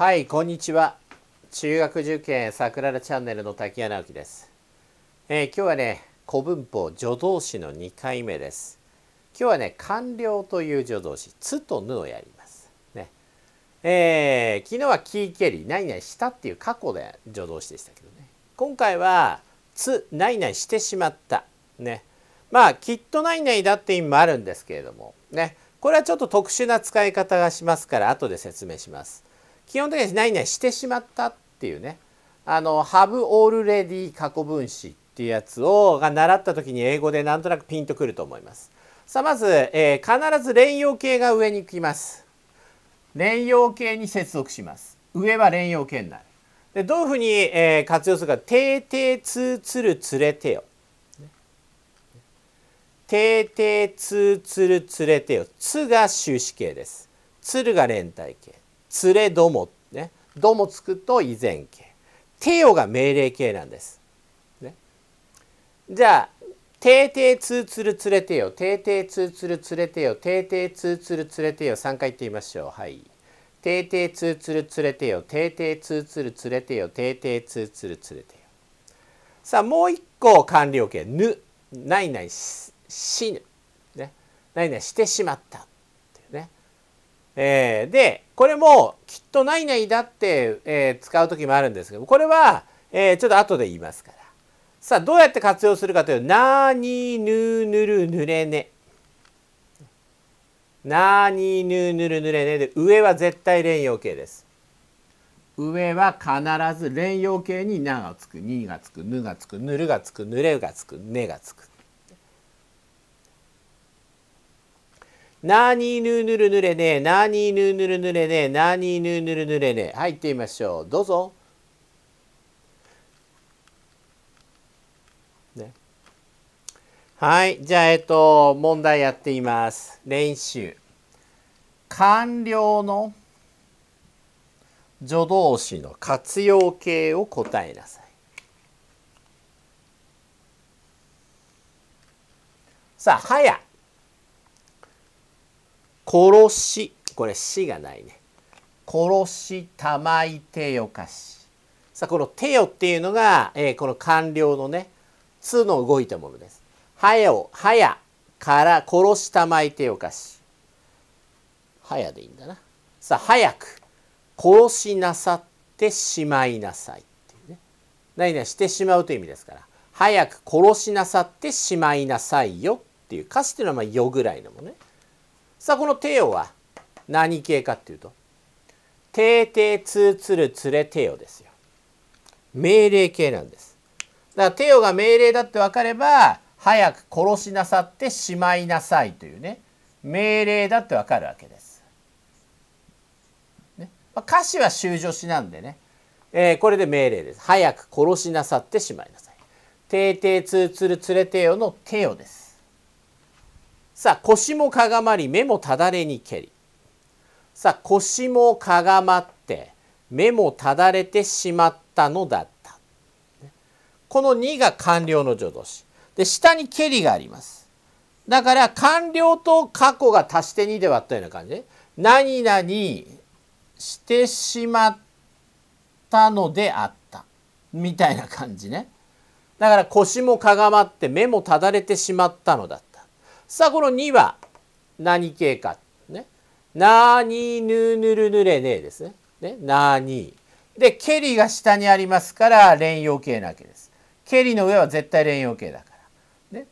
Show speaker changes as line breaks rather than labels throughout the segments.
はいこんにちは中学受験桜田チャンネルの滝谷直樹です、えー、今日はね古文法助動詞の2回目です今日はね完了という助動詞つとぬをやりますねえー、昨日は聞いけり何々したっていう過去で助動詞でしたけどね今回はつ何々してしまったねまあきっと何々だって意味もあるんですけれどもねこれはちょっと特殊な使い方がしますから後で説明します基本的に何々してしまったっていうねあの have already 過去分詞っていうやつをが習った時に英語でなんとなくピンとくると思います。さあまず、えー、必ず連用形が上に来ます。連用形に接続します。上は連用形になる。でどういうふうに、えー、活用するか「ててつつるつれてよ」ててつつるつれてよ。つが終止形です。つるが連帯形。連れども、ね、どもつくと依然形。てよが命令形なんです。ね、じゃあ、ててつつる連れてよ、ててつつる連れてよ、ててつつる連れてよ、3回言ってみましょう。はい。ててつつる連れてよ、ててつつる連れてよ、ててつつる連れてよ。さあ、もう一個完了形、ぬ、ないないし、死ぬ。ね。ないないしてしまった。えー、でこれもきっとないないだって、えー、使う時もあるんですけどこれは、えー、ちょっと後で言いますからさあどうやって活用するかというと「なにぬぬるぬれね」「なにぬぬるぬれね」で上は絶対連用形です。上は必ず連用形に「な」がつく「に」がつく「ぬ」がつく「ぬる」がつく「ぬれ」がつく「ね」がつくなにぬぬるぬれねなにぬぬるぬれねなにぬぬるぬれね入ってみましょうどうぞ。ね、はいじゃあえっと問題やっています練習。官僚の助動詞の活用形を答えなさい。さあ、はや。殺し、これ死がないね。殺し、たまいてよかし。さあ、このてよっていうのが、えー、この官僚のね、つの動いたものです。はやを、はやから殺したまいてよかし。はやでいいんだな。さあ、早く殺しなさってしまいなさいっていう何々してしまうという意味ですから。早く殺しなさってしまいなさいよっていう歌詞っていうのはまあ「よ」ぐらいのもね。さあこのテヨは何形かっていうと「てーてーつーつるつれテヨ」ですよ。命令形なんです。だからテヨが命令だって分かれば早く殺しなさってしまいなさいというね命令だって分かるわけです。ねまあ、歌詞は修助詞なんでね、えー、これで命令です。早く殺しなさってしまいなさい。てーてーつーつるつれテヨのテヨです。さあ腰もかがまり目もただれにけりさあ腰もかがまって目もただれてしまったのだったこの2が完了の助動詞で下にけりがありますだから完了と過去が足して2で割ったような感じで何々してしまったのであったみたいな感じねだから腰もかがまって目もただれてしまったのださあこの2は何系か。ね。なにぬぬるぬれねえですね。ね。なに。で、けりが下にありますから連用形なわけです。けりの上は絶対連用形だから。ね、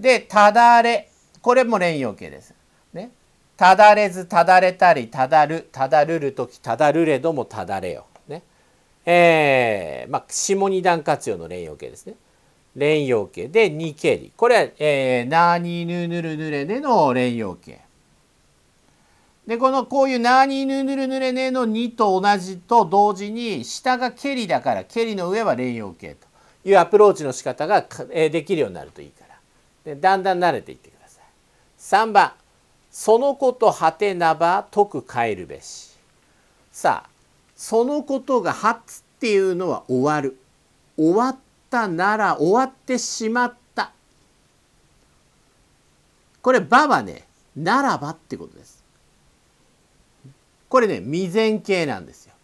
で、ただれ。これも連用形です。ね。ただれず、ただれたり、ただる、ただるるとき、ただるれどもただれよ。ね。えー、まあ、下二段活用の連用形ですね。連用形で二経理これは、えー、なにぬぬるぬれねの連用形でこのこういうなにぬぬるぬれねの二と同じと同時に下が経理だから経理の上は連用形というアプローチの仕方がえできるようになるといいからでだんだん慣れていってください三番そのことはてなば解く変えるべしさあそのことがはつっていうのは終わる終わったったなら終わってしまった。これ、ばはね、ならばってことです。これね、未然形なんですよ。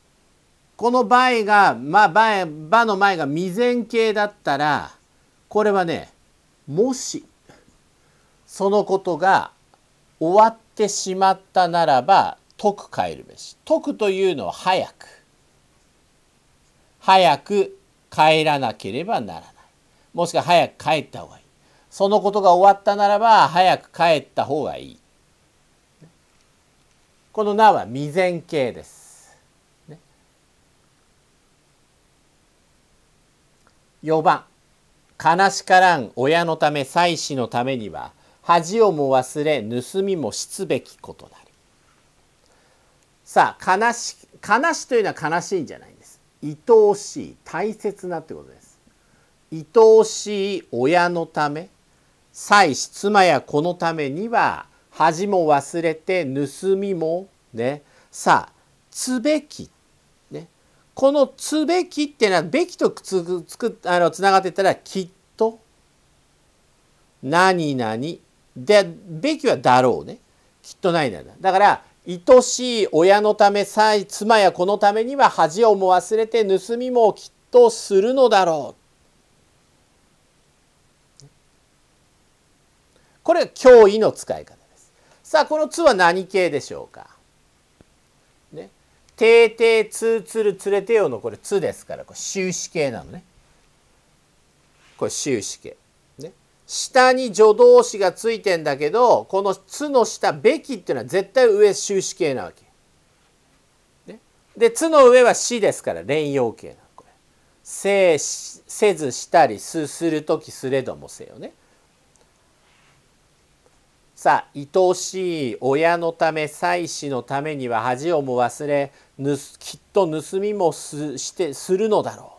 この場合が、まあ、場場の前が未然形だったら、これはね、もし、そのことが終わってしまったならば、解く変えるべし。解くというのは早く。早く帰らなければならない。もしくは早く帰った方がいい。そのことが終わったならば早く帰った方がいい。この「な」は未然形です。ね、4番「悲しからん親のため妻子のためには恥をも忘れ盗みもしつべきことなり」さあ悲し悲しというのは悲しいんじゃない愛おしい大切なってことです愛おしい親のため妻子妻や子のためには恥も忘れて盗みもねさあつべき、ね、このつべきっていうのはべきとつくあのつながってたらきっと何々でべきはだろうねきっとい々だだから愛しい親のためさえ妻や子のためには恥をも忘れて盗みもきっとするのだろう。これが脅威の使い方です。さあこの「つ」は何形でしょうか。ね。ててつつるつれてよのこれ「つ」ですからこれ終止形なのね。これ終止形。下に助動詞がついてんだけどこの「つ」の下「べき」っていうのは絶対上終止形なわけ。ね、で「つ」の上は「し」ですから連用形なこれ。せせずしたりすする時すれどもせよね。さあ愛しい親のため妻子のためには恥をも忘れきっと盗みもすしてするのだろ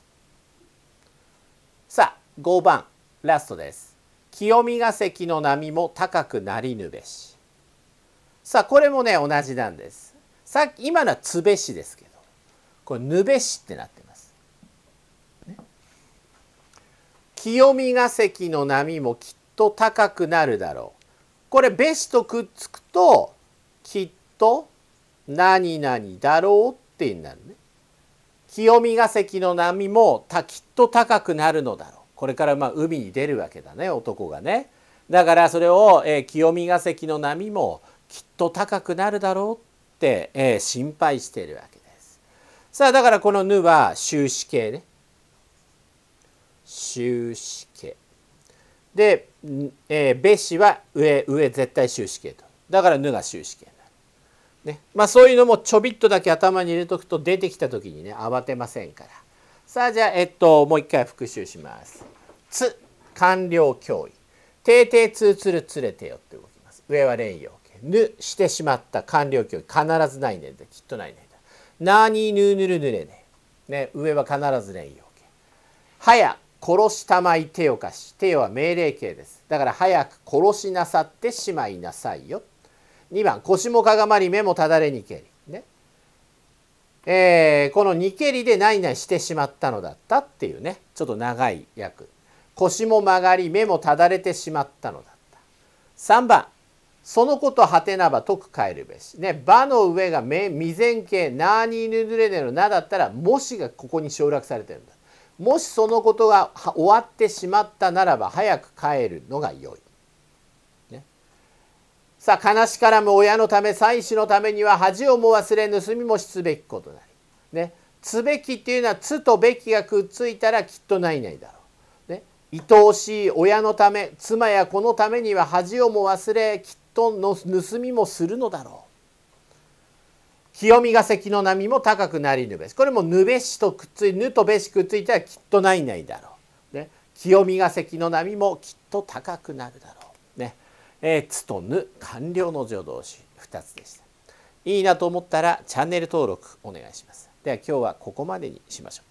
う。さあ5番ラストです。清見ヶ関の波も高くなりぬべし。さあこれもね同じなんです。さっき今のはつべしですけどこれぬべしってなってます。清見ヶ関の波もきっと高くなるだろう。これべしとくっつくときっと何々だろうってなるね。清見ヶ関の波もたきっと高くなるのだろう。これからまあ海に出るわけだね男がね。だからそれを、えー、清見ヶ関の波もきっと高くなるだろうって、えー、心配しているわけです。さあだからこの「ぬ」は終止形ね。終止形。で「えー、べし」は上上絶対終止形と。だから「ぬ」が終止形になる。ねまあ、そういうのもちょびっとだけ頭に入れとくと出てきた時にね慌てませんから。さあじゃあ、えっと、もう一回復習します。つ、完了脅威。ていていつつるつれてよって動きます。上は連用形。ぬ、してしまった完了脅威。必ずないねんだ。きっとないねんだ。なにぬぬるぬれね。ね、上は必ず連用形。はや、殺したまい手をかし。手は命令形です。だから早く殺しなさってしまいなさいよ。2番、腰もかがまり目もただれにけり。ね。えー、このにけりでなないしてしまったのだったっていうねちょっと長い訳腰も曲がり目もただれてしまったのだった3番そのことはてなばとく帰るべしね「ば」の上が目未然形「なーにぬぬれね」の「な」だったら「もし」がここに省略されてるんだもしそのことが終わってしまったならば早く帰るのが良いさあ悲しからむ親のため妻子のためには恥をも忘れ盗みもしつべきことなり。ね。つべきっていうのは「つ」と「べき」がくっついたらきっとないないだろう。ね。愛おしい親のため妻や子のためには恥をも忘れきっとの盗みもするのだろう。清見が関の波も高くなりぬべし。これもぬべしとくっついぬとべしくっついたらきっとないないだろう。ね、清見が関の波もきっと高くなるだろう。えー、つとぬ完了の助動詞2つでした。いいなと思ったらチャンネル登録お願いします。では今日はここまでにしましょう。